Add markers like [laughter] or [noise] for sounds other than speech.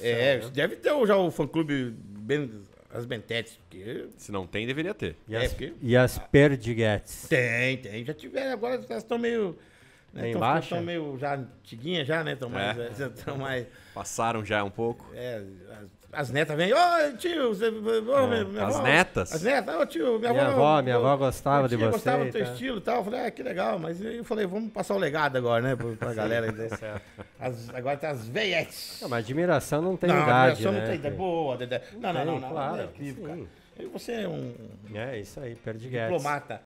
É, né? deve ter já o fã-clube ben, as Bentetes. Porque... Se não tem, deveria ter. E é, as, porque... e as Perdiguetes? Tem, tem. Já tiveram, agora elas estão meio né? Então, embaixo? Estão meio já antiguinha já, né? Estão mais, é. [laughs] Já mais... Passaram já um pouco. É, as netas vêm, ô tio, você, oh, é, minha as avó, netas? As netas, ô tio, minha, minha avó, avó. Minha avó gostava de você. gostava do teu tá? estilo e tal. Eu falei, ah, que legal. Mas eu falei, vamos passar o legado agora, né? Pra, pra galera. [laughs] Né? as, agora tem tá as veietes. Não, mas admiração não tem não, idade, admiração né? não tem idade. Boa, Dedé. Não, não, não, não. É claro, não Você é um. É, isso aí, perde guedes. Diplomata.